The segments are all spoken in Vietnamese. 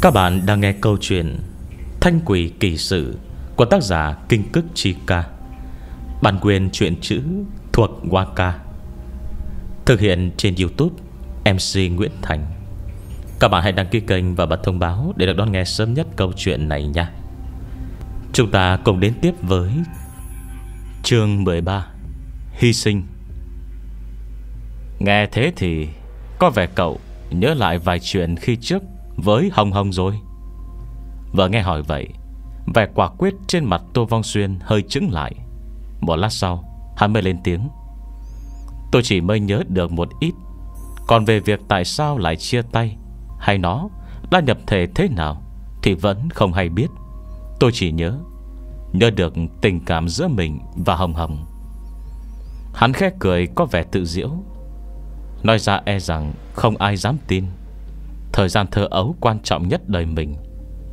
Các bạn đang nghe câu chuyện Thanh quỷ kỳ sự Của tác giả Kinh Cức Chi Ca Bản quyền truyện chữ thuộc Waka Thực hiện trên Youtube MC Nguyễn Thành Các bạn hãy đăng ký kênh và bật thông báo Để được đón nghe sớm nhất câu chuyện này nha Chúng ta cùng đến tiếp với Chương 13 Hy sinh Nghe thế thì Có vẻ cậu nhớ lại vài chuyện khi trước với Hồng Hồng rồi Vợ nghe hỏi vậy Vẻ quả quyết trên mặt Tô Vong Xuyên hơi chứng lại Một lát sau Hắn mới lên tiếng Tôi chỉ mới nhớ được một ít Còn về việc tại sao lại chia tay Hay nó đã nhập thể thế nào Thì vẫn không hay biết Tôi chỉ nhớ Nhớ được tình cảm giữa mình và Hồng Hồng Hắn khẽ cười có vẻ tự diễu Nói ra e rằng không ai dám tin Thời gian thơ ấu quan trọng nhất đời mình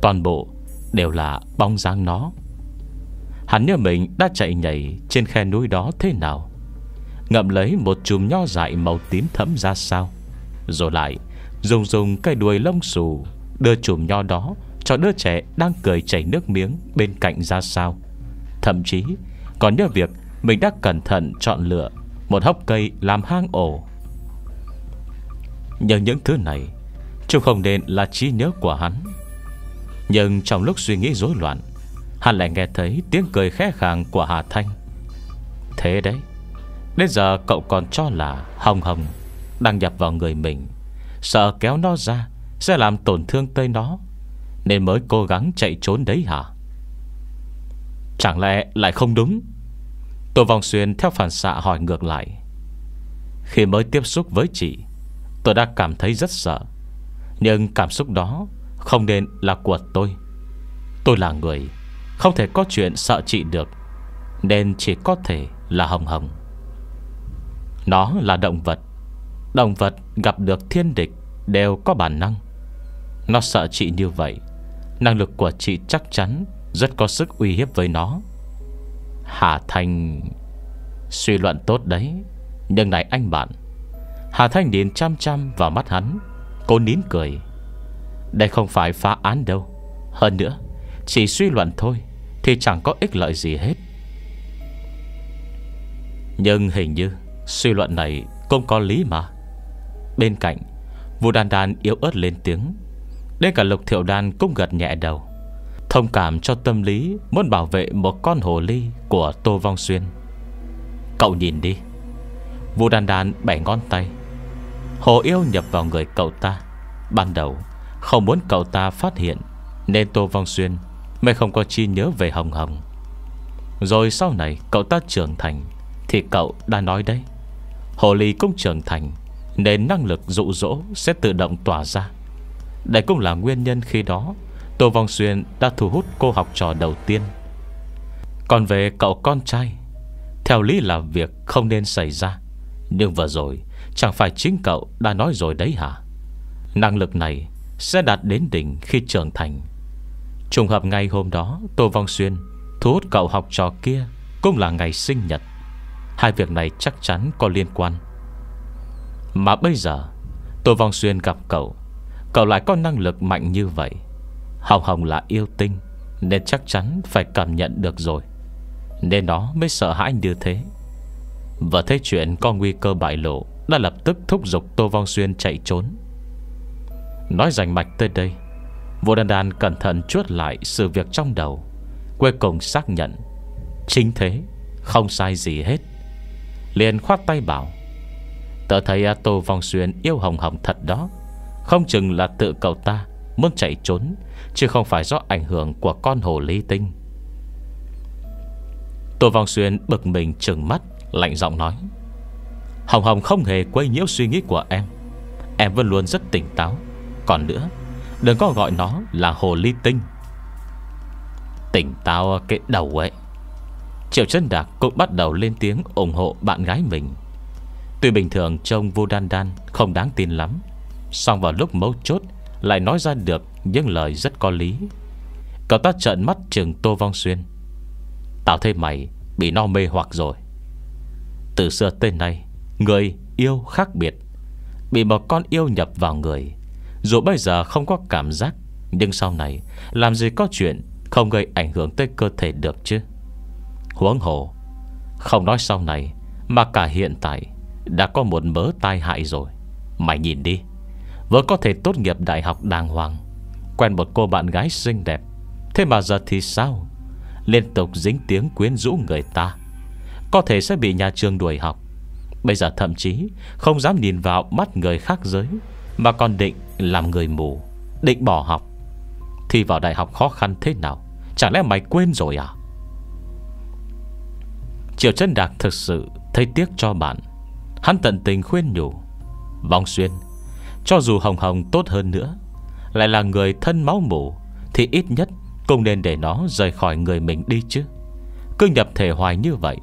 Toàn bộ đều là bóng dáng nó Hắn nhớ mình đã chạy nhảy trên khe núi đó thế nào Ngậm lấy một chùm nho dại màu tím thẫm ra sao Rồi lại dùng dùng cây đuôi lông xù Đưa chùm nho đó cho đứa trẻ đang cười chảy nước miếng bên cạnh ra sao Thậm chí còn nhớ việc mình đã cẩn thận chọn lựa Một hốc cây làm hang ổ Nhờ những thứ này Chứ không nên là trí nhớ của hắn Nhưng trong lúc suy nghĩ rối loạn Hắn lại nghe thấy tiếng cười khẽ khàng của Hà Thanh Thế đấy Đến giờ cậu còn cho là Hồng Hồng Đăng nhập vào người mình Sợ kéo nó ra Sẽ làm tổn thương tới nó Nên mới cố gắng chạy trốn đấy hả Chẳng lẽ lại không đúng Tô Vong Xuyên theo phản xạ hỏi ngược lại Khi mới tiếp xúc với chị Tôi đã cảm thấy rất sợ nhưng cảm xúc đó Không nên là của tôi Tôi là người Không thể có chuyện sợ chị được Nên chỉ có thể là hồng hồng Nó là động vật Động vật gặp được thiên địch Đều có bản năng Nó sợ chị như vậy Năng lực của chị chắc chắn Rất có sức uy hiếp với nó Hà Thanh Suy luận tốt đấy Nhưng này anh bạn Hà Thanh nhìn chăm chăm vào mắt hắn Cô nín cười Đây không phải phá án đâu Hơn nữa Chỉ suy luận thôi Thì chẳng có ích lợi gì hết Nhưng hình như Suy luận này cũng có lý mà Bên cạnh Vũ đan đan yếu ớt lên tiếng Đến cả lục thiệu đan cũng gật nhẹ đầu Thông cảm cho tâm lý Muốn bảo vệ một con hồ ly Của Tô Vong Xuyên Cậu nhìn đi Vũ đan đan bẻ ngón tay Hồ yêu nhập vào người cậu ta Ban đầu Không muốn cậu ta phát hiện Nên Tô Vong Xuyên Mới không có chi nhớ về Hồng Hồng Rồi sau này cậu ta trưởng thành Thì cậu đã nói đấy Hồ ly cũng trưởng thành Nên năng lực dụ dỗ sẽ tự động tỏa ra Đây cũng là nguyên nhân khi đó Tô Vong Xuyên đã thu hút cô học trò đầu tiên Còn về cậu con trai Theo lý là việc không nên xảy ra Nhưng vừa rồi Chẳng phải chính cậu đã nói rồi đấy hả Năng lực này Sẽ đạt đến đỉnh khi trưởng thành Trùng hợp ngay hôm đó Tô Vong Xuyên thu hút cậu học trò kia Cũng là ngày sinh nhật Hai việc này chắc chắn có liên quan Mà bây giờ Tô Vong Xuyên gặp cậu Cậu lại có năng lực mạnh như vậy Hồng Hồng là yêu tinh Nên chắc chắn phải cảm nhận được rồi Nên nó mới sợ hãi như thế Và thấy chuyện có nguy cơ bại lộ đã lập tức thúc giục Tô Vong Xuyên chạy trốn Nói rành mạch tới đây Vô đan đan cẩn thận chuốt lại sự việc trong đầu Cuối cùng xác nhận Chính thế Không sai gì hết Liền khoát tay bảo Tớ thấy Tô Vong Xuyên yêu hồng hồng thật đó Không chừng là tự cậu ta Muốn chạy trốn Chứ không phải do ảnh hưởng của con hồ ly tinh Tô Vong Xuyên bực mình trừng mắt Lạnh giọng nói Hồng Hồng không hề quấy nhiễu suy nghĩ của em Em vẫn luôn rất tỉnh táo Còn nữa Đừng có gọi nó là hồ ly tinh Tỉnh táo cái đầu ấy Triệu chân Đạc cũng bắt đầu lên tiếng ủng hộ bạn gái mình Tuy bình thường trông vô đan đan không đáng tin lắm song vào lúc mấu chốt Lại nói ra được những lời rất có lý Cậu ta trợn mắt trường Tô Vong Xuyên Tao thấy mày bị no mê hoặc rồi Từ xưa tới nay Người yêu khác biệt Bị một con yêu nhập vào người Dù bây giờ không có cảm giác Nhưng sau này Làm gì có chuyện Không gây ảnh hưởng tới cơ thể được chứ Huống hồ Không nói sau này Mà cả hiện tại Đã có một mớ tai hại rồi Mày nhìn đi Vừa có thể tốt nghiệp đại học đàng hoàng Quen một cô bạn gái xinh đẹp Thế mà giờ thì sao Liên tục dính tiếng quyến rũ người ta Có thể sẽ bị nhà trường đuổi học Bây giờ thậm chí không dám nhìn vào mắt người khác giới Mà còn định làm người mù Định bỏ học Thì vào đại học khó khăn thế nào Chẳng lẽ mày quên rồi à Triệu chân đạc thực sự thấy tiếc cho bạn Hắn tận tình khuyên nhủ Vong xuyên Cho dù Hồng Hồng tốt hơn nữa Lại là người thân máu mủ Thì ít nhất cũng nên để nó rời khỏi người mình đi chứ Cứ nhập thể hoài như vậy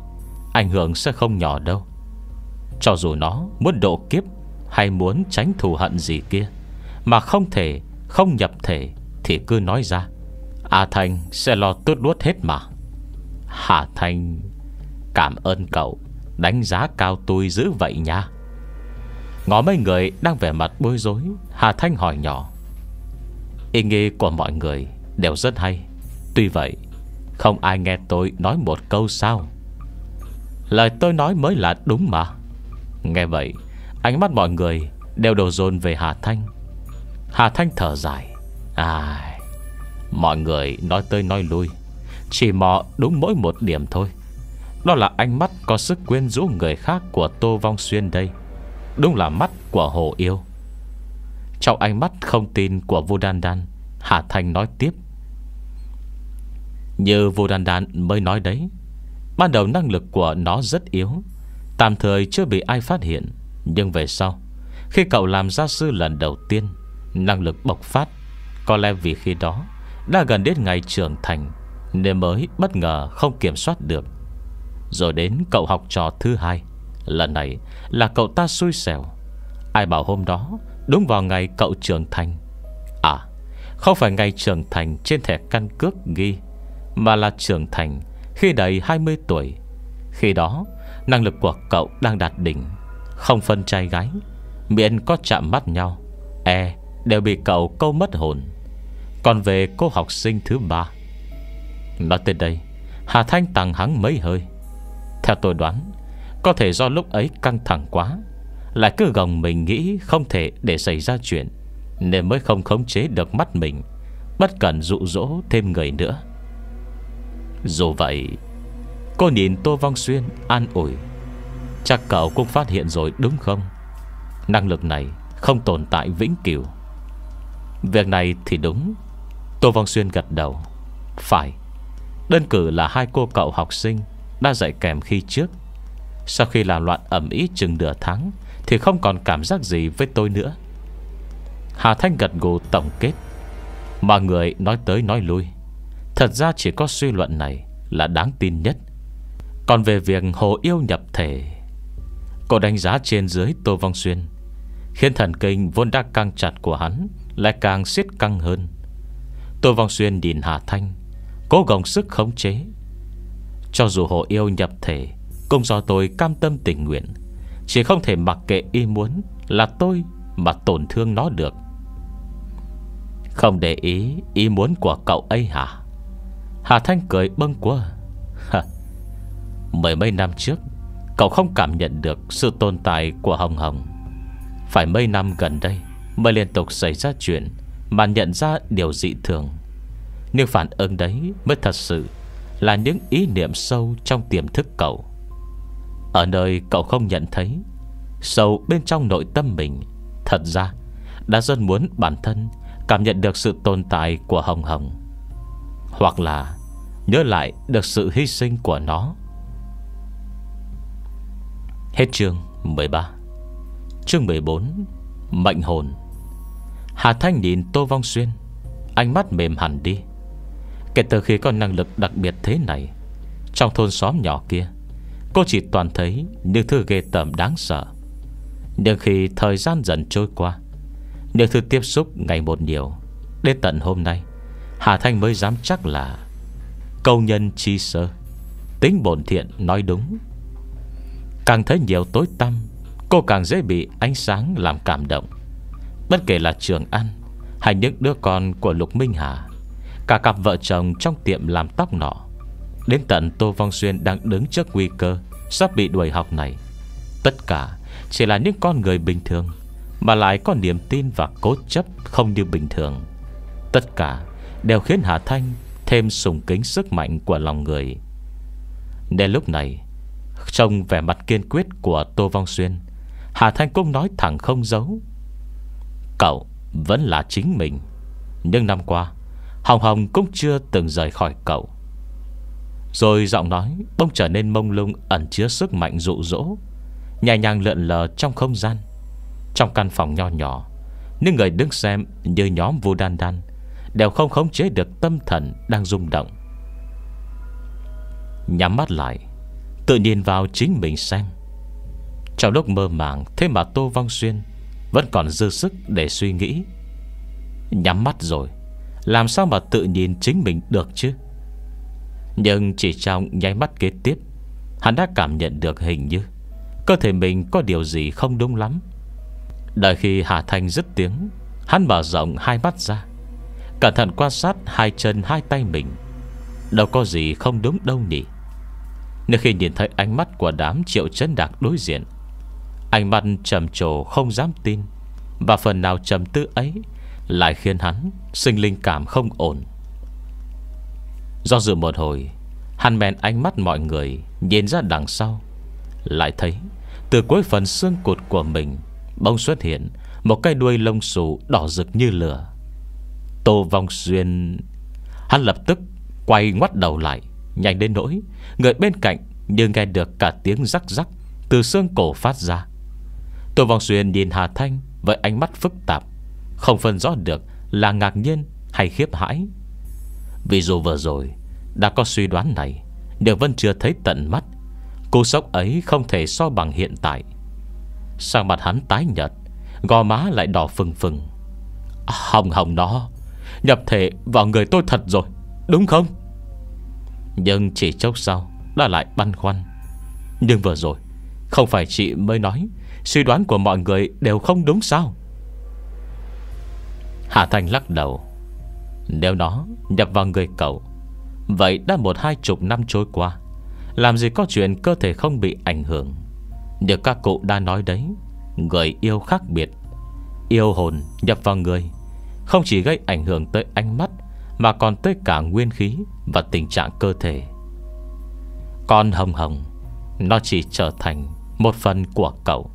Ảnh hưởng sẽ không nhỏ đâu cho dù nó muốn độ kiếp Hay muốn tránh thù hận gì kia Mà không thể Không nhập thể Thì cứ nói ra A Thanh sẽ lo tốt luốt hết mà Hà Thanh Cảm ơn cậu Đánh giá cao tôi dữ vậy nha Ngó mấy người đang vẻ mặt bối rối Hà Thanh hỏi nhỏ Ý nghĩ của mọi người Đều rất hay Tuy vậy Không ai nghe tôi nói một câu sao Lời tôi nói mới là đúng mà Nghe vậy Ánh mắt mọi người đều đổ dồn về Hà Thanh Hà Thanh thở dài À Mọi người nói tới nói lui Chỉ mò đúng mỗi một điểm thôi Đó là ánh mắt có sức quyến rũ người khác Của Tô Vong Xuyên đây Đúng là mắt của Hồ Yêu Trong ánh mắt không tin của Vô Đan Đan Hà Thanh nói tiếp Như Vô Đan Đan mới nói đấy Ban đầu năng lực của nó rất yếu Tạm thời chưa bị ai phát hiện Nhưng về sau Khi cậu làm gia sư lần đầu tiên Năng lực bộc phát Có lẽ vì khi đó Đã gần đến ngày trưởng thành Nên mới bất ngờ không kiểm soát được Rồi đến cậu học trò thứ hai Lần này là cậu ta xui xẻo Ai bảo hôm đó Đúng vào ngày cậu trưởng thành À Không phải ngày trưởng thành trên thẻ căn cước ghi Mà là trưởng thành Khi đầy 20 tuổi Khi đó Năng lực của cậu đang đạt đỉnh Không phân trai gái Miễn có chạm mắt nhau E đều bị cậu câu mất hồn Còn về cô học sinh thứ ba Nói tới đây Hà Thanh tặng hắn mấy hơi Theo tôi đoán Có thể do lúc ấy căng thẳng quá Lại cứ gồng mình nghĩ không thể để xảy ra chuyện Nên mới không khống chế được mắt mình Bất cần dụ dỗ thêm người nữa Dù vậy Cô nhìn Tô Vong Xuyên an ủi Chắc cậu cũng phát hiện rồi đúng không Năng lực này không tồn tại vĩnh cửu Việc này thì đúng Tô Vong Xuyên gật đầu Phải Đơn cử là hai cô cậu học sinh Đã dạy kèm khi trước Sau khi làm loạn ẩm ý chừng nửa tháng Thì không còn cảm giác gì với tôi nữa Hà Thanh gật gù tổng kết mà người nói tới nói lui Thật ra chỉ có suy luận này Là đáng tin nhất còn về việc hồ yêu nhập thể Cô đánh giá trên dưới Tô Vong Xuyên Khiến thần kinh vốn đã căng chặt của hắn Lại càng siết căng hơn Tô Vong Xuyên nhìn Hà Thanh Cố gồng sức khống chế Cho dù hồ yêu nhập thể Cũng do tôi cam tâm tình nguyện Chỉ không thể mặc kệ y muốn Là tôi mà tổn thương nó được Không để ý ý muốn của cậu ấy hả Hà Thanh cười bâng quá Mười mấy năm trước Cậu không cảm nhận được sự tồn tại của Hồng Hồng Phải mấy năm gần đây Mới liên tục xảy ra chuyện Mà nhận ra điều dị thường Nhưng phản ứng đấy mới thật sự Là những ý niệm sâu trong tiềm thức cậu Ở nơi cậu không nhận thấy Sâu bên trong nội tâm mình Thật ra Đã rất muốn bản thân Cảm nhận được sự tồn tại của Hồng Hồng Hoặc là Nhớ lại được sự hy sinh của nó Hết chương 13 Chương 14 mệnh hồn Hà Thanh nhìn Tô Vong Xuyên Ánh mắt mềm hẳn đi Kể từ khi có năng lực đặc biệt thế này Trong thôn xóm nhỏ kia Cô chỉ toàn thấy những thứ ghê tởm đáng sợ Nhưng khi thời gian dần trôi qua Những thứ tiếp xúc ngày một nhiều Đến tận hôm nay Hà Thanh mới dám chắc là Câu nhân chi sơ Tính bổn thiện nói đúng Càng thấy nhiều tối tăm Cô càng dễ bị ánh sáng làm cảm động Bất kể là trường ăn Hay những đứa con của Lục Minh Hà Cả cặp vợ chồng trong tiệm làm tóc nọ Đến tận Tô Vong Xuyên đang đứng trước nguy cơ Sắp bị đuổi học này Tất cả chỉ là những con người bình thường Mà lại có niềm tin và cố chấp không như bình thường Tất cả đều khiến Hà Thanh thêm sùng kính sức mạnh của lòng người Đến lúc này Trông vẻ mặt kiên quyết của Tô Vong Xuyên Hà Thanh Cung nói thẳng không giấu Cậu vẫn là chính mình Nhưng năm qua Hồng Hồng cũng chưa từng rời khỏi cậu Rồi giọng nói Bông trở nên mông lung ẩn chứa sức mạnh dụ dỗ Nhẹ nhàng lượn lờ trong không gian Trong căn phòng nho nhỏ Những người đứng xem như nhóm vô đan đan Đều không khống chế được tâm thần đang rung động Nhắm mắt lại Tự nhìn vào chính mình xem Trong lúc mơ màng Thế mà Tô Vong Xuyên Vẫn còn dư sức để suy nghĩ Nhắm mắt rồi Làm sao mà tự nhìn chính mình được chứ Nhưng chỉ trong nháy mắt kế tiếp Hắn đã cảm nhận được hình như Cơ thể mình có điều gì không đúng lắm Đợi khi Hà Thanh dứt tiếng Hắn mở rộng hai mắt ra Cẩn thận quan sát hai chân hai tay mình Đâu có gì không đúng đâu nhỉ nên khi nhìn thấy ánh mắt của đám triệu chấn đạc đối diện Ánh mắt trầm trồ không dám tin Và phần nào trầm tư ấy Lại khiến hắn sinh linh cảm không ổn Do dự một hồi Hắn men ánh mắt mọi người Nhìn ra đằng sau Lại thấy Từ cuối phần xương cột của mình Bông xuất hiện Một cái đuôi lông xù đỏ rực như lửa Tô Vong Xuyên Hắn lập tức quay ngoắt đầu lại Nhanh đến nỗi Người bên cạnh như nghe được cả tiếng rắc rắc Từ xương cổ phát ra Tô Vong Xuyên nhìn Hà Thanh Với ánh mắt phức tạp Không phân rõ được là ngạc nhiên hay khiếp hãi Vì dù vừa rồi Đã có suy đoán này nhưng vẫn chưa thấy tận mắt Cú sốc ấy không thể so bằng hiện tại Sang mặt hắn tái nhợt, Gò má lại đỏ phừng phừng à, Hồng hồng nó Nhập thể vào người tôi thật rồi Đúng không nhưng chỉ chốc sau Đã lại băn khoăn Nhưng vừa rồi Không phải chị mới nói Suy đoán của mọi người đều không đúng sao Hà Thanh lắc đầu Nếu nó nhập vào người cậu Vậy đã một hai chục năm trôi qua Làm gì có chuyện cơ thể không bị ảnh hưởng Như các cụ đã nói đấy Người yêu khác biệt Yêu hồn nhập vào người Không chỉ gây ảnh hưởng tới ánh mắt mà còn tới cả nguyên khí Và tình trạng cơ thể Con hồng hồng Nó chỉ trở thành một phần của cậu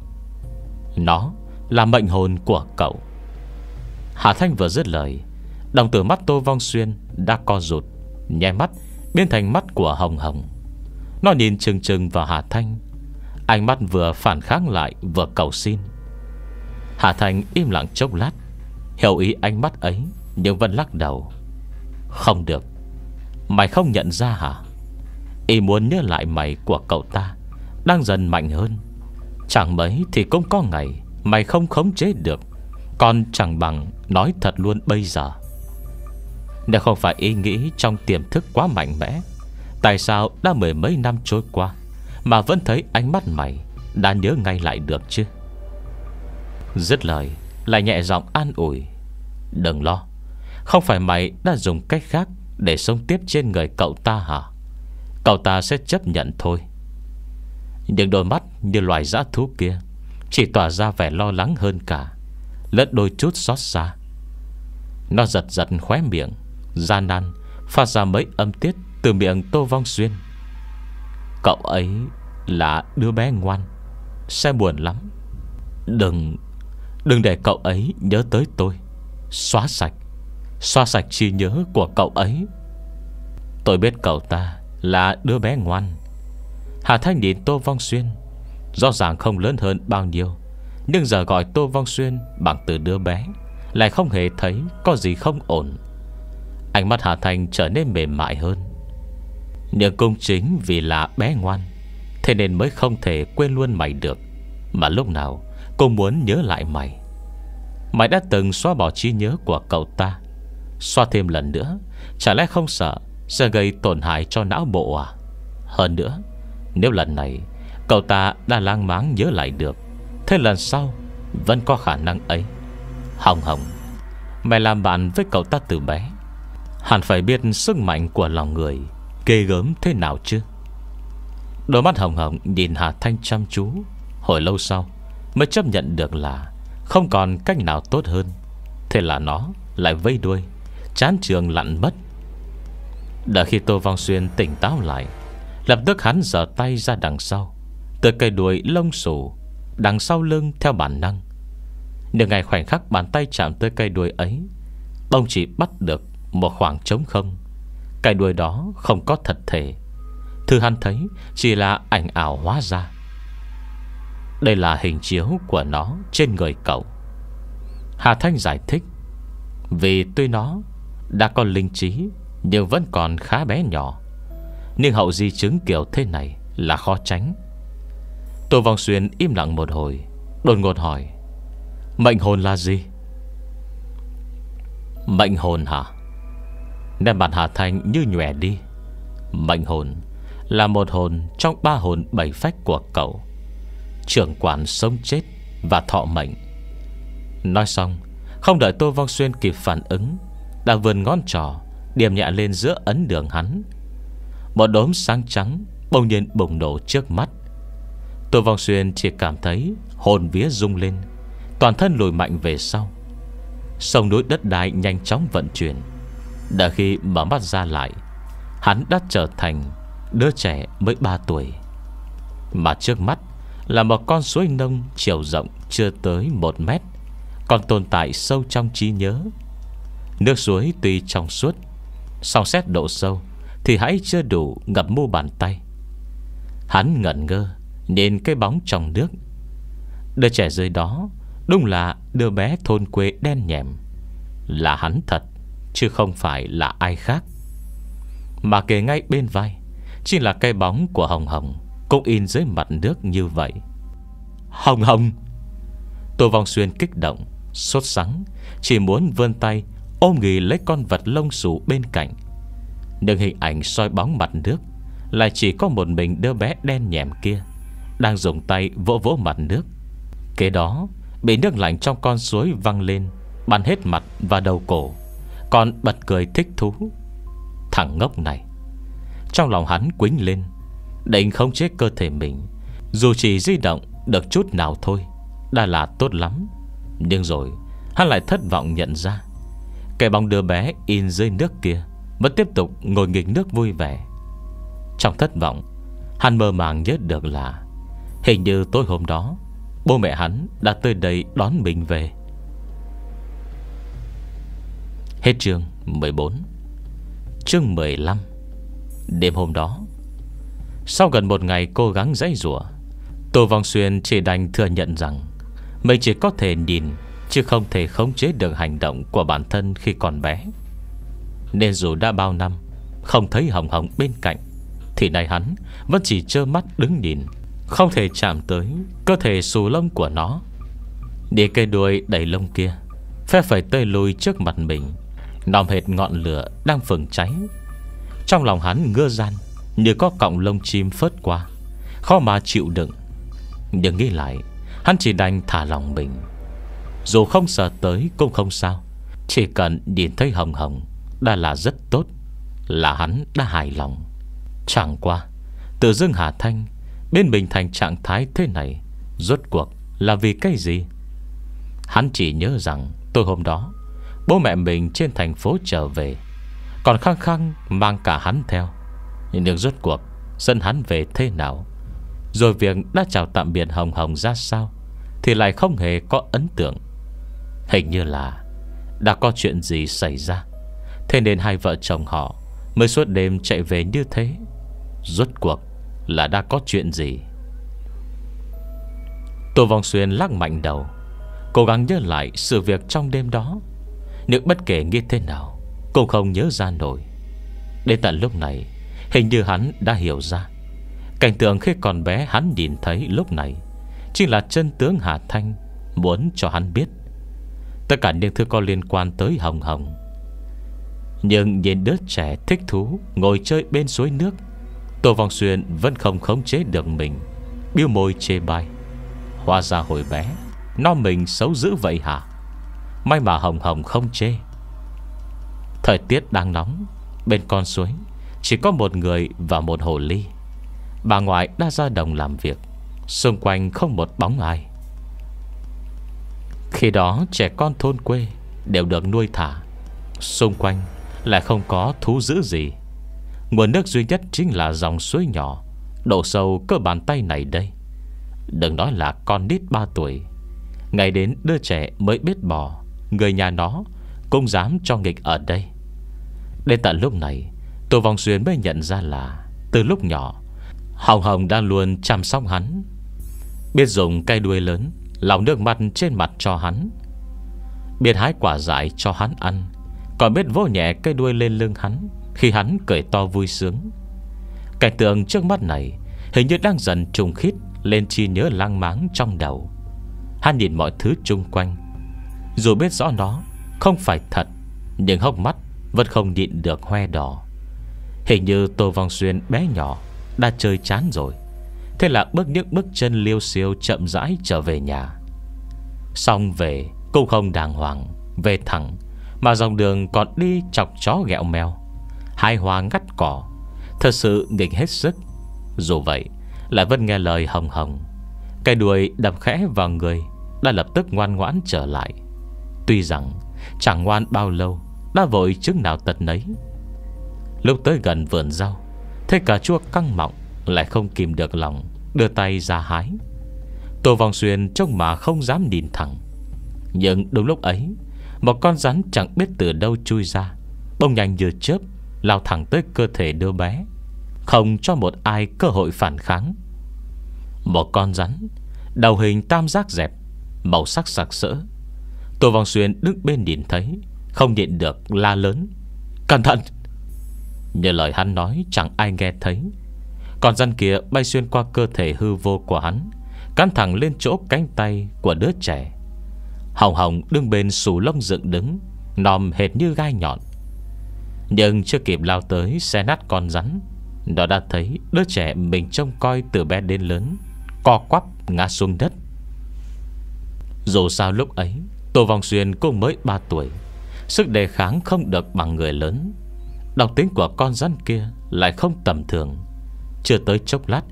Nó là mệnh hồn của cậu Hà Thanh vừa dứt lời Đồng tử mắt Tô Vong Xuyên Đã co rụt Nhé mắt biến thành mắt của Hồng Hồng Nó nhìn chừng chừng vào Hà Thanh Ánh mắt vừa phản kháng lại Vừa cầu xin Hà Thanh im lặng chốc lát Hiểu ý ánh mắt ấy Nhưng vẫn lắc đầu không được Mày không nhận ra hả Y muốn nhớ lại mày của cậu ta Đang dần mạnh hơn Chẳng mấy thì cũng có ngày Mày không khống chế được Còn chẳng bằng nói thật luôn bây giờ Nếu không phải ý nghĩ trong tiềm thức quá mạnh mẽ Tại sao đã mười mấy năm trôi qua Mà vẫn thấy ánh mắt mày Đã nhớ ngay lại được chứ Dứt lời Lại nhẹ giọng an ủi Đừng lo không phải mày đã dùng cách khác Để sống tiếp trên người cậu ta hả Cậu ta sẽ chấp nhận thôi Những đôi mắt như loài dã thú kia Chỉ tỏa ra vẻ lo lắng hơn cả Lẫn đôi chút xót xa Nó giật giật khóe miệng Gian nan Phát ra mấy âm tiết từ miệng Tô Vong Xuyên Cậu ấy là đứa bé ngoan Sẽ buồn lắm Đừng Đừng để cậu ấy nhớ tới tôi Xóa sạch Xoa sạch trí nhớ của cậu ấy Tôi biết cậu ta là đứa bé ngoan Hà Thanh nhìn Tô Vong Xuyên Rõ ràng không lớn hơn bao nhiêu Nhưng giờ gọi Tô Vong Xuyên bằng từ đứa bé Lại không hề thấy có gì không ổn Ánh mắt Hà Thanh trở nên mềm mại hơn Nhưng cung chính vì là bé ngoan Thế nên mới không thể quên luôn mày được Mà lúc nào cô muốn nhớ lại mày Mày đã từng xóa bỏ trí nhớ của cậu ta Xoa thêm lần nữa Chả lẽ không sợ Sẽ gây tổn hại cho não bộ à Hơn nữa Nếu lần này Cậu ta đã lang máng nhớ lại được Thế lần sau Vẫn có khả năng ấy Hồng hồng Mày làm bạn với cậu ta từ bé Hẳn phải biết sức mạnh của lòng người Ghê gớm thế nào chứ Đôi mắt hồng hồng nhìn Hà Thanh chăm chú Hồi lâu sau Mới chấp nhận được là Không còn cách nào tốt hơn Thế là nó lại vây đuôi Chán trường lặn mất Đã khi Tô Vong Xuyên tỉnh táo lại Lập tức hắn giở tay ra đằng sau Từ cây đuôi lông xù Đằng sau lưng theo bản năng Nhưng ngay khoảnh khắc bàn tay chạm tới cây đuôi ấy Ông chỉ bắt được Một khoảng trống không Cây đuôi đó không có thật thể Thứ hắn thấy chỉ là ảnh ảo hóa ra Đây là hình chiếu của nó trên người cậu Hà Thanh giải thích Vì tuy nó đã có linh trí Nhưng vẫn còn khá bé nhỏ Nhưng hậu di chứng kiểu thế này Là khó tránh Tô Vong Xuyên im lặng một hồi Đột ngột hỏi Mệnh hồn là gì Mệnh hồn hả Nét mặt Hà Thanh như nhòe đi Mệnh hồn Là một hồn trong ba hồn bảy phách của cậu Trưởng quản sống chết Và thọ mệnh Nói xong Không đợi Tô Vong Xuyên kịp phản ứng đang vươn ngón trỏ Điểm nhẹ lên giữa ấn đường hắn Một đốm sáng trắng Bỗng nhiên bùng nổ trước mắt Tôi vong xuyên chỉ cảm thấy Hồn vía rung lên Toàn thân lùi mạnh về sau Sông núi đất đai nhanh chóng vận chuyển Đã khi mở mắt ra lại Hắn đã trở thành Đứa trẻ mới ba tuổi Mà trước mắt Là một con suối nông chiều rộng Chưa tới một mét Còn tồn tại sâu trong trí nhớ Nước suối tuy trong suốt sau xét độ sâu Thì hãy chưa đủ ngập mu bàn tay Hắn ngẩn ngơ Nhìn cái bóng trong nước Đứa trẻ dưới đó Đúng là đứa bé thôn quê đen nhẹm Là hắn thật Chứ không phải là ai khác Mà kề ngay bên vai Chỉ là cái bóng của Hồng Hồng Cũng in dưới mặt nước như vậy Hồng Hồng Tô Vong Xuyên kích động Sốt sắng Chỉ muốn vươn tay Ôm nghỉ lấy con vật lông xù bên cạnh Nhưng hình ảnh soi bóng mặt nước Là chỉ có một mình đứa bé đen nhẹm kia Đang dùng tay vỗ vỗ mặt nước Kế đó Bị nước lạnh trong con suối văng lên Bắn hết mặt và đầu cổ Còn bật cười thích thú Thằng ngốc này Trong lòng hắn quính lên Định không chết cơ thể mình Dù chỉ di động được chút nào thôi Đã là tốt lắm Nhưng rồi Hắn lại thất vọng nhận ra cái bóng đứa bé in dưới nước kia Vẫn tiếp tục ngồi nghịch nước vui vẻ Trong thất vọng Hắn mơ màng nhớ được là Hình như tối hôm đó Bố mẹ hắn đã tới đây đón mình về Hết chương 14 Chương 15 Đêm hôm đó Sau gần một ngày cố gắng dãy rủa Tô Vong Xuyên chỉ đành thừa nhận rằng Mình chỉ có thể nhìn Chứ không thể khống chế được hành động của bản thân khi còn bé Nên dù đã bao năm Không thấy Hồng Hồng bên cạnh Thì nay hắn vẫn chỉ trơ mắt đứng nhìn Không thể chạm tới Cơ thể xù lông của nó Địa cây đuôi đầy lông kia Phe phải tơi lùi trước mặt mình Nòm hệt ngọn lửa đang phừng cháy Trong lòng hắn ngơ gian Như có cọng lông chim phớt qua Khó mà chịu đựng Nhưng nghĩ lại Hắn chỉ đành thả lòng mình dù không sợ tới cũng không sao Chỉ cần nhìn thấy hồng hồng Đã là rất tốt Là hắn đã hài lòng Chẳng qua Từ dưng Hà Thanh Bên mình thành trạng thái thế này Rốt cuộc là vì cái gì Hắn chỉ nhớ rằng Tôi hôm đó Bố mẹ mình trên thành phố trở về Còn khăng khăng mang cả hắn theo Nhưng được rốt cuộc Dân hắn về thế nào Rồi việc đã chào tạm biệt Hồng Hồng ra sao Thì lại không hề có ấn tượng Hình như là Đã có chuyện gì xảy ra Thế nên hai vợ chồng họ Mới suốt đêm chạy về như thế Rốt cuộc là đã có chuyện gì Tô Vong Xuyên lắc mạnh đầu Cố gắng nhớ lại sự việc trong đêm đó Nhưng bất kể nghĩ thế nào Cũng không nhớ ra nổi Đến tận lúc này Hình như hắn đã hiểu ra Cảnh tượng khi còn bé hắn nhìn thấy lúc này Chỉ là chân tướng Hà Thanh Muốn cho hắn biết Tất cả những thứ có liên quan tới Hồng Hồng Nhưng nhìn đứa trẻ thích thú Ngồi chơi bên suối nước Tô Vong Xuyên vẫn không khống chế được mình Biêu môi chê bai hoa ra hồi bé Nó mình xấu dữ vậy hả May mà Hồng Hồng không chê Thời tiết đang nóng Bên con suối Chỉ có một người và một hồ ly Bà ngoại đã ra đồng làm việc Xung quanh không một bóng ai khi đó trẻ con thôn quê Đều được nuôi thả Xung quanh lại không có thú dữ gì Nguồn nước duy nhất chính là dòng suối nhỏ Độ sâu cơ bàn tay này đây Đừng nói là con nít 3 tuổi Ngày đến đưa trẻ mới biết bỏ Người nhà nó Cũng dám cho nghịch ở đây Đến tận lúc này Tô Vong Xuyên mới nhận ra là Từ lúc nhỏ Hồng Hồng đang luôn chăm sóc hắn Biết dùng cây đuôi lớn Lòng nước mặt trên mặt cho hắn Biết hái quả dại cho hắn ăn Còn biết vô nhẹ cây đuôi lên lưng hắn Khi hắn cười to vui sướng Cảnh tượng trước mắt này Hình như đang dần trùng khít Lên chi nhớ lang máng trong đầu Hắn nhìn mọi thứ chung quanh Dù biết rõ nó Không phải thật Nhưng hốc mắt vẫn không nhịn được hoe đỏ Hình như Tô Vong Xuyên bé nhỏ Đã chơi chán rồi Thế là bước những bước chân liêu siêu chậm rãi trở về nhà Xong về cũng không đàng hoàng Về thẳng Mà dòng đường còn đi chọc chó ghẹo mèo Hai hoa ngắt cỏ Thật sự nghịch hết sức Dù vậy lại vẫn nghe lời hồng hồng Cái đuôi đập khẽ vào người Đã lập tức ngoan ngoãn trở lại Tuy rằng chẳng ngoan bao lâu Đã vội chứng nào tật nấy Lúc tới gần vườn rau Thấy cà chua căng mọng lại không kìm được lòng Đưa tay ra hái Tô Vong Xuyên trông mà không dám nhìn thẳng Nhưng đúng lúc ấy Một con rắn chẳng biết từ đâu chui ra Bông nhanh như chớp Lao thẳng tới cơ thể đứa bé Không cho một ai cơ hội phản kháng Một con rắn Đầu hình tam giác dẹp Màu sắc sặc sỡ Tô Vong Xuyên đứng bên nhìn thấy Không nhịn được la lớn Cẩn thận Như lời hắn nói chẳng ai nghe thấy còn rắn kia bay xuyên qua cơ thể hư vô của hắn Cắn thẳng lên chỗ cánh tay của đứa trẻ Hồng hồng đứng bên xù lông dựng đứng Nòm hệt như gai nhọn Nhưng chưa kịp lao tới Xe nát con rắn Nó đã thấy đứa trẻ mình trông coi từ bé đến lớn Co quắp ngã xuống đất Dù sao lúc ấy Tô Vong Xuyên cũng mới 3 tuổi Sức đề kháng không được bằng người lớn Độc tính của con rắn kia Lại không tầm thường chưa tới chốc lát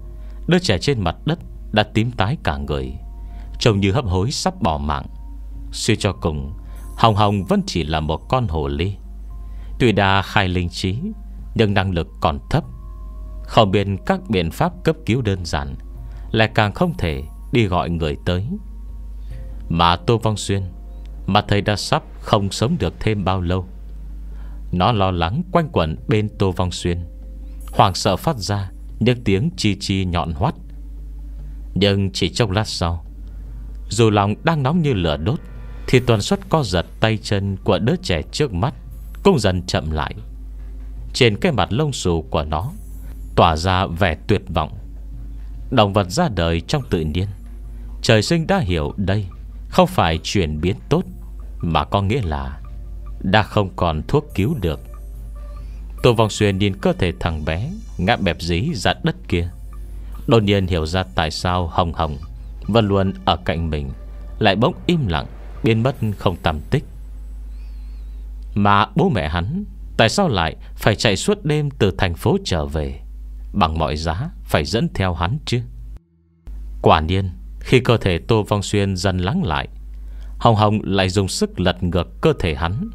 Đứa trẻ trên mặt đất đã tím tái cả người Trông như hấp hối sắp bỏ mạng Suy cho cùng Hồng Hồng vẫn chỉ là một con hồ ly Tuy đã khai linh trí Nhưng năng lực còn thấp Không biết các biện pháp cấp cứu đơn giản Lại càng không thể đi gọi người tới Mà Tô Vong Xuyên Mà thầy đã sắp không sống được thêm bao lâu Nó lo lắng quanh quẩn bên Tô Vong Xuyên Hoàng sợ phát ra những tiếng chi chi nhọn hoắt Nhưng chỉ trong lát sau Dù lòng đang nóng như lửa đốt Thì toàn suất co giật tay chân Của đứa trẻ trước mắt Cũng dần chậm lại Trên cái mặt lông xù của nó Tỏa ra vẻ tuyệt vọng Động vật ra đời trong tự nhiên Trời sinh đã hiểu đây Không phải chuyển biến tốt Mà có nghĩa là Đã không còn thuốc cứu được Tô Vong Xuyên nhìn cơ thể thằng bé Ngã bẹp dí ra đất kia Đột nhiên hiểu ra tại sao Hồng Hồng vẫn luôn ở cạnh mình Lại bỗng im lặng Biến mất không tầm tích Mà bố mẹ hắn Tại sao lại phải chạy suốt đêm Từ thành phố trở về Bằng mọi giá phải dẫn theo hắn chứ Quả nhiên Khi cơ thể Tô Vong Xuyên dần lắng lại Hồng Hồng lại dùng sức lật ngược cơ thể hắn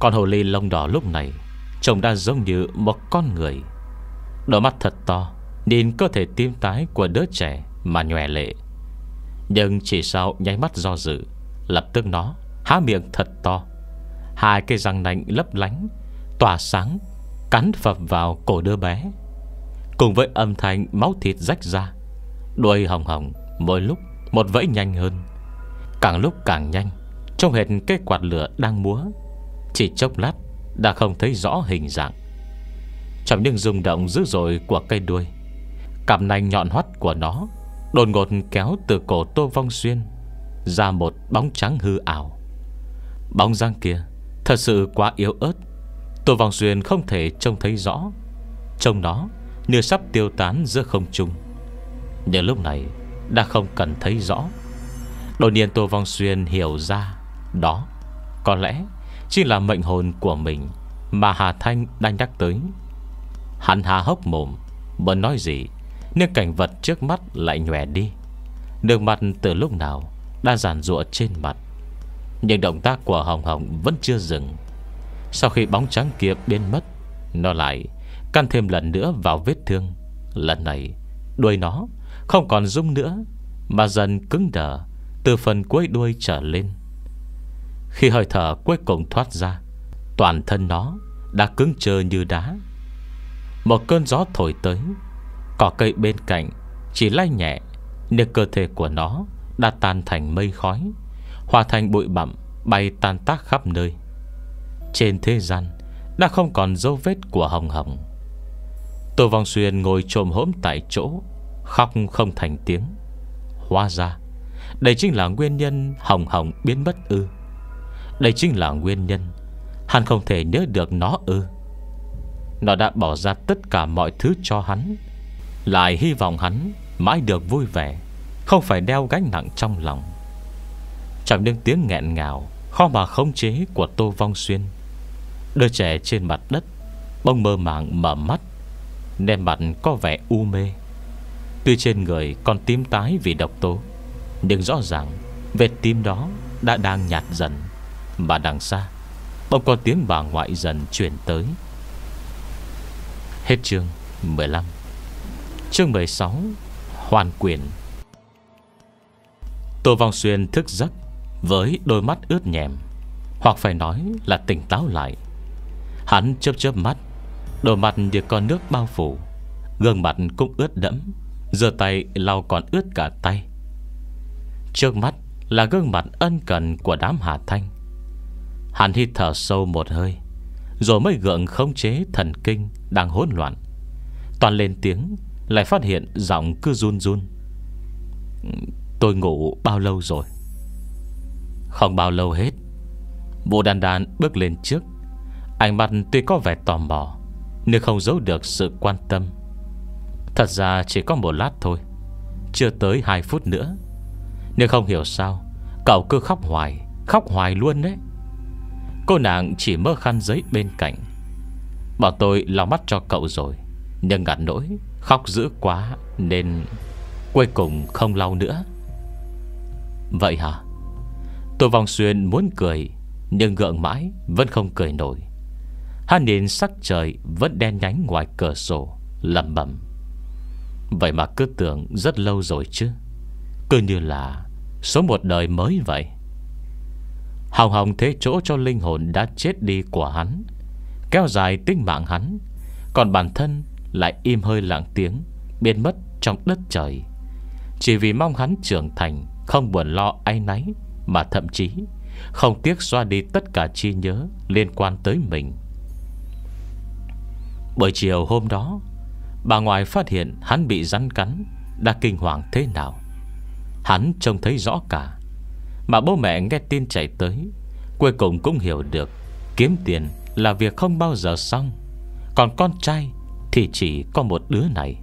còn hồ ly lông đỏ lúc này Trông đã giống như một con người Đôi mắt thật to Nhìn cơ thể tim tái của đứa trẻ Mà nhòe lệ Nhưng chỉ sau nháy mắt do dự Lập tức nó há miệng thật to Hai cái răng nành lấp lánh Tỏa sáng Cắn phập vào cổ đứa bé Cùng với âm thanh máu thịt rách ra Đuôi hồng hồng Mỗi lúc một vẫy nhanh hơn Càng lúc càng nhanh Trong hệt cái quạt lửa đang múa Chỉ chốc lát đã không thấy rõ hình dạng Trong những rung động dữ dội của cây đuôi Cảm nanh nhọn hoắt của nó Đồn ngột kéo từ cổ Tô Vong Xuyên Ra một bóng trắng hư ảo Bóng giang kia Thật sự quá yếu ớt Tô Vong Xuyên không thể trông thấy rõ Trông nó như sắp tiêu tán giữa không trung Nhưng lúc này Đã không cần thấy rõ Đột nhiên Tô Vong Xuyên hiểu ra Đó Có lẽ Chính là mệnh hồn của mình Mà Hà Thanh đang nhắc tới Hắn há hốc mồm Bớn nói gì Nhưng cảnh vật trước mắt lại nhòe đi Đường mặt từ lúc nào Đã giàn rụa trên mặt Nhưng động tác của Hồng Hồng vẫn chưa dừng Sau khi bóng trắng kia biến mất Nó lại Căn thêm lần nữa vào vết thương Lần này đuôi nó Không còn rung nữa Mà dần cứng đờ Từ phần cuối đuôi trở lên khi hơi thở cuối cùng thoát ra Toàn thân nó đã cứng trơ như đá Một cơn gió thổi tới Cỏ cây bên cạnh Chỉ lay nhẹ Nhưng cơ thể của nó đã tan thành mây khói Hòa thành bụi bặm Bay tan tác khắp nơi Trên thế gian Đã không còn dấu vết của hồng hồng Tô Vong Xuyên ngồi trồm hốm tại chỗ Khóc không thành tiếng Hóa ra Đây chính là nguyên nhân hồng hồng biến mất ư đây chính là nguyên nhân Hắn không thể nhớ được nó ư Nó đã bỏ ra tất cả mọi thứ cho hắn Lại hy vọng hắn Mãi được vui vẻ Không phải đeo gánh nặng trong lòng Chẳng những tiếng nghẹn ngào Khó mà khống chế của Tô Vong Xuyên Đứa trẻ trên mặt đất Bông mơ màng mở mắt Đem mặt có vẻ u mê Tuy trên người còn tím tái vì độc tố Nhưng rõ ràng Vệt tim đó đã đang nhạt dần mà đằng xa Bỗng có tiếng bà ngoại dần chuyển tới Hết chương 15 Chương 16 Hoàn quyền Tô Vong Xuyên thức giấc Với đôi mắt ướt nhèm Hoặc phải nói là tỉnh táo lại Hắn chớp chớp mắt Đôi mặt như con nước bao phủ Gương mặt cũng ướt đẫm Giờ tay lau còn ướt cả tay Trước mắt là gương mặt ân cần của đám Hà Thanh Hắn hít thở sâu một hơi Rồi mới gượng khống chế thần kinh Đang hỗn loạn Toàn lên tiếng Lại phát hiện giọng cứ run run Tôi ngủ bao lâu rồi Không bao lâu hết Bộ đàn đàn bước lên trước Ánh mắt tuy có vẻ tò mò Nhưng không giấu được sự quan tâm Thật ra chỉ có một lát thôi Chưa tới hai phút nữa Nhưng không hiểu sao Cậu cứ khóc hoài Khóc hoài luôn đấy Cô nàng chỉ mơ khăn giấy bên cạnh Bảo tôi lo mắt cho cậu rồi Nhưng ngặt nỗi Khóc dữ quá nên Cuối cùng không lau nữa Vậy hả Tôi vòng xuyên muốn cười Nhưng gượng mãi vẫn không cười nổi Hắn nhìn sắc trời Vẫn đen nhánh ngoài cửa sổ lẩm bẩm Vậy mà cứ tưởng rất lâu rồi chứ Cứ như là Số một đời mới vậy Hồng hồng thế chỗ cho linh hồn đã chết đi của hắn Kéo dài tinh mạng hắn Còn bản thân lại im hơi lặng tiếng Biến mất trong đất trời Chỉ vì mong hắn trưởng thành Không buồn lo ai náy Mà thậm chí không tiếc xoa đi tất cả chi nhớ Liên quan tới mình Buổi chiều hôm đó Bà ngoại phát hiện hắn bị rắn cắn Đã kinh hoàng thế nào Hắn trông thấy rõ cả mà bố mẹ nghe tin chạy tới Cuối cùng cũng hiểu được Kiếm tiền là việc không bao giờ xong Còn con trai Thì chỉ có một đứa này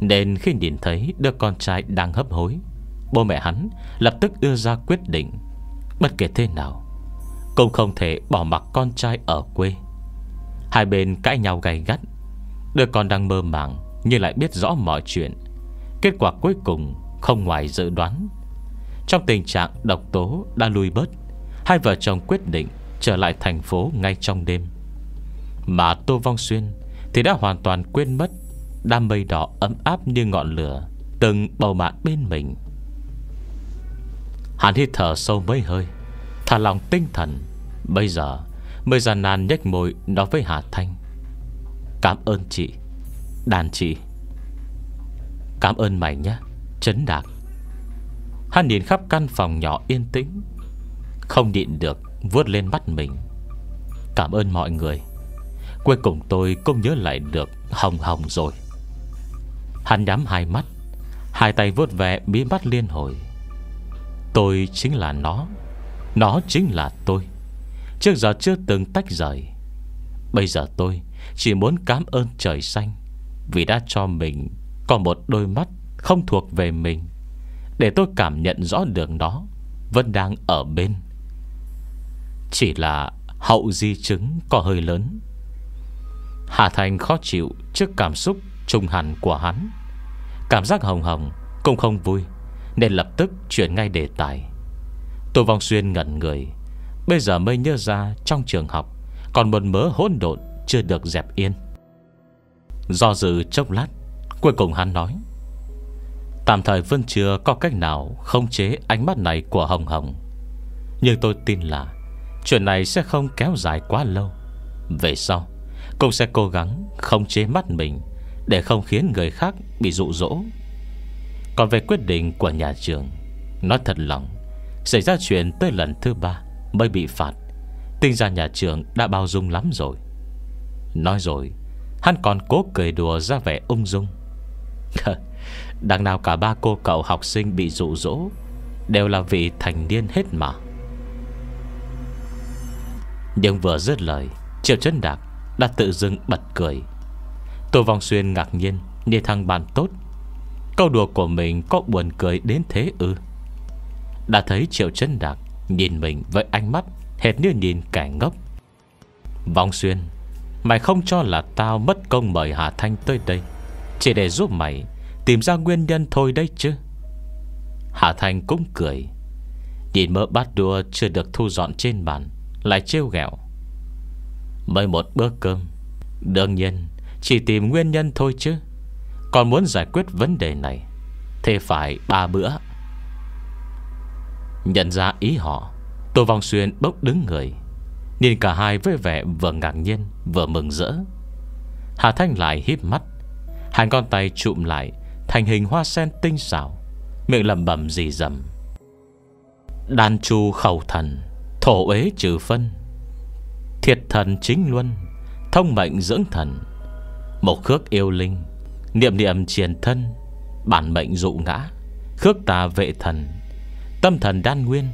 Nên khi nhìn thấy Đứa con trai đang hấp hối Bố mẹ hắn lập tức đưa ra quyết định Bất kể thế nào Cũng không thể bỏ mặc con trai ở quê Hai bên cãi nhau gay gắt Đứa con đang mơ màng Nhưng lại biết rõ mọi chuyện Kết quả cuối cùng không ngoài dự đoán trong tình trạng độc tố đã lui bớt Hai vợ chồng quyết định trở lại thành phố ngay trong đêm Mà Tô Vong Xuyên Thì đã hoàn toàn quên mất Đam mây đỏ ấm áp như ngọn lửa Từng bầu bạn bên mình Hắn hít thở sâu mấy hơi Thả lòng tinh thần Bây giờ mới gian nan nhếch môi Nói với Hà Thanh Cảm ơn chị Đàn chị Cảm ơn mày nhé Trấn đạt Hắn nhìn khắp căn phòng nhỏ yên tĩnh Không nhịn được vuốt lên mắt mình Cảm ơn mọi người Cuối cùng tôi cũng nhớ lại được Hồng Hồng rồi Hắn nhắm hai mắt Hai tay vuốt ve bí mắt liên hồi Tôi chính là nó Nó chính là tôi Trước giờ chưa từng tách rời Bây giờ tôi chỉ muốn cảm ơn trời xanh Vì đã cho mình Có một đôi mắt không thuộc về mình để tôi cảm nhận rõ đường đó Vẫn đang ở bên Chỉ là hậu di chứng có hơi lớn Hà Thành khó chịu trước cảm xúc trùng hẳn của hắn Cảm giác hồng hồng cũng không vui Nên lập tức chuyển ngay đề tài Tô Vong Xuyên ngẩn người Bây giờ mới nhớ ra trong trường học Còn một mớ hỗn độn chưa được dẹp yên Do dự chốc lát Cuối cùng hắn nói Tạm thời vẫn chưa có cách nào khống chế ánh mắt này của Hồng Hồng Nhưng tôi tin là Chuyện này sẽ không kéo dài quá lâu Về sau Cô sẽ cố gắng khống chế mắt mình Để không khiến người khác bị dụ dỗ Còn về quyết định của nhà trường Nói thật lòng Xảy ra chuyện tới lần thứ ba Mới bị phạt Tinh ra nhà trường đã bao dung lắm rồi Nói rồi Hắn còn cố cười đùa ra vẻ ung dung Đằng nào cả ba cô cậu học sinh bị dụ dỗ Đều là vị thành niên hết mà Nhưng vừa dứt lời Triệu chân đạc đã tự dưng bật cười Tô Vong Xuyên ngạc nhiên Như thằng bạn tốt Câu đùa của mình có buồn cười đến thế ư Đã thấy Triệu chân đạc Nhìn mình với ánh mắt Hệt như nhìn kẻ ngốc Vong Xuyên Mày không cho là tao mất công mời Hà Thanh tới đây Chỉ để giúp mày Tìm ra nguyên nhân thôi đấy chứ Hạ Thành cũng cười Nhìn mỡ bát đua chưa được thu dọn trên bàn Lại trêu ghẹo Mới một bữa cơm Đương nhiên Chỉ tìm nguyên nhân thôi chứ Còn muốn giải quyết vấn đề này Thế phải ba bữa Nhận ra ý họ Tô Vong Xuyên bốc đứng người Nhìn cả hai với vẻ vừa ngạc nhiên Vừa mừng rỡ Hà Thanh lại híp mắt Hàng con tay trụm lại Thành hình hoa sen tinh xảo Miệng lẩm bẩm gì dầm Đan chu khẩu thần Thổ uế trừ phân Thiệt thần chính luân Thông mệnh dưỡng thần Một khước yêu linh Niệm niệm triển thân Bản mệnh dụ ngã Khước tà vệ thần Tâm thần đan nguyên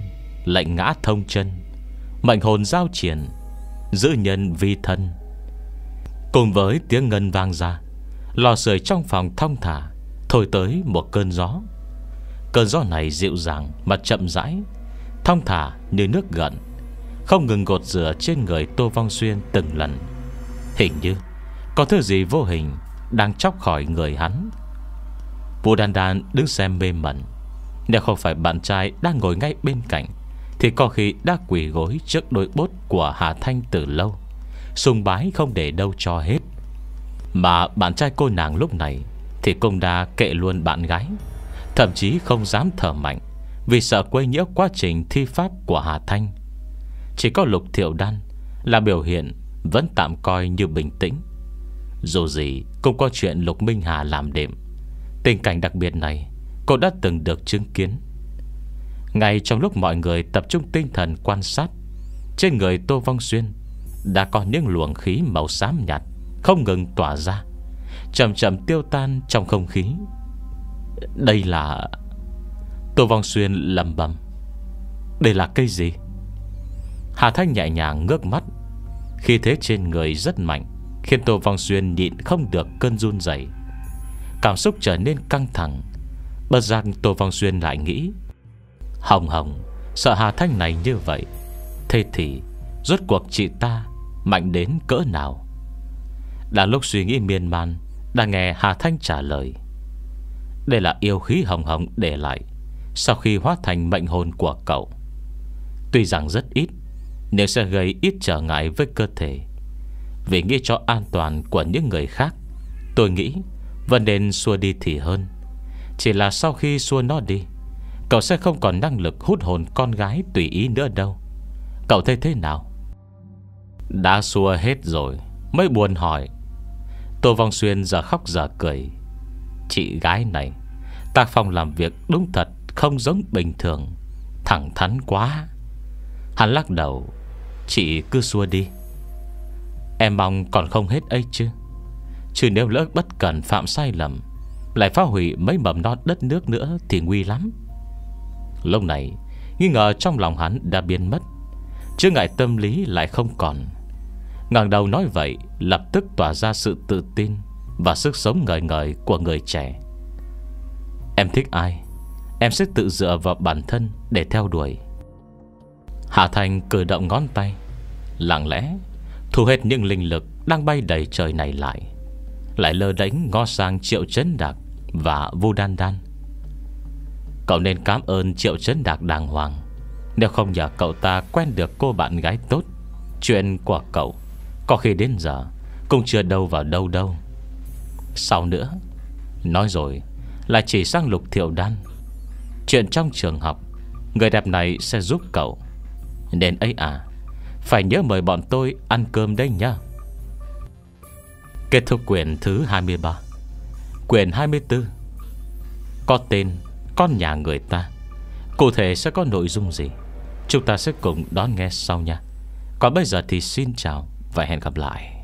Lệnh ngã thông chân Mệnh hồn giao triển Giữ nhân vi thân Cùng với tiếng ngân vang ra Lò sưởi trong phòng thong thả Thổi tới một cơn gió Cơn gió này dịu dàng mà chậm rãi Thong thả như nước gần Không ngừng gột rửa trên người Tô Vong Xuyên từng lần Hình như có thứ gì vô hình Đang chóc khỏi người hắn Vũ Đan Đan đứng xem mê mẩn Nếu không phải bạn trai đang ngồi ngay bên cạnh Thì có khi đã quỳ gối trước đôi bốt của Hà Thanh từ lâu Sùng bái không để đâu cho hết Mà bạn trai cô nàng lúc này thì cũng đã kệ luôn bạn gái Thậm chí không dám thở mạnh Vì sợ quấy nhiễu quá trình thi pháp của Hà Thanh Chỉ có lục thiệu đan Là biểu hiện Vẫn tạm coi như bình tĩnh Dù gì cũng có chuyện Lục Minh Hà làm đệm Tình cảnh đặc biệt này Cô đã từng được chứng kiến Ngay trong lúc mọi người tập trung tinh thần quan sát Trên người Tô Vong Xuyên Đã có những luồng khí màu xám nhạt Không ngừng tỏa ra Chậm chậm tiêu tan trong không khí Đây là Tô Vong Xuyên lẩm bẩm. Đây là cây gì Hà Thanh nhẹ nhàng ngước mắt Khi thế trên người rất mạnh Khiến Tô Vong Xuyên nhịn không được cơn run dày Cảm xúc trở nên căng thẳng Bất giác Tô Vong Xuyên lại nghĩ Hồng hồng Sợ Hà Thanh này như vậy Thế thì Rốt cuộc chị ta Mạnh đến cỡ nào Đã lúc suy nghĩ miên man đang nghe Hà Thanh trả lời Đây là yêu khí hồng hồng để lại Sau khi hóa thành mệnh hồn của cậu Tuy rằng rất ít Nếu sẽ gây ít trở ngại với cơ thể Vì nghĩ cho an toàn của những người khác Tôi nghĩ Vẫn nên xua đi thì hơn Chỉ là sau khi xua nó đi Cậu sẽ không còn năng lực hút hồn con gái tùy ý nữa đâu Cậu thấy thế nào? Đã xua hết rồi Mới buồn hỏi Tô Vong Xuyên giờ khóc giờ cười Chị gái này Tác phòng làm việc đúng thật Không giống bình thường Thẳng thắn quá Hắn lắc đầu Chị cứ xua đi Em mong còn không hết ấy chứ Chứ nếu lỡ bất cần phạm sai lầm Lại phá hủy mấy mầm non đất nước nữa Thì nguy lắm Lúc này Nghi ngờ trong lòng hắn đã biến mất Chứ ngại tâm lý lại không còn ngang đầu nói vậy Lập tức tỏa ra sự tự tin Và sức sống ngời ngời của người trẻ Em thích ai Em sẽ tự dựa vào bản thân Để theo đuổi hà Thành cử động ngón tay Lặng lẽ Thu hết những linh lực đang bay đầy trời này lại Lại lơ đánh ngó sang Triệu chấn Đạc Và Vu Đan Đan Cậu nên cảm ơn Triệu chấn Đạc đàng hoàng Nếu không nhờ cậu ta quen được cô bạn gái tốt Chuyện của cậu có khi đến giờ Cũng chưa đâu vào đâu đâu Sau nữa Nói rồi là chỉ sang lục thiệu đan Chuyện trong trường học Người đẹp này sẽ giúp cậu Nên ấy à Phải nhớ mời bọn tôi ăn cơm đấy nhá Kết thúc quyển thứ 23 Quyển 24 Có tên Con nhà người ta Cụ thể sẽ có nội dung gì Chúng ta sẽ cùng đón nghe sau nha Còn bây giờ thì xin chào phải hẹn gặp lại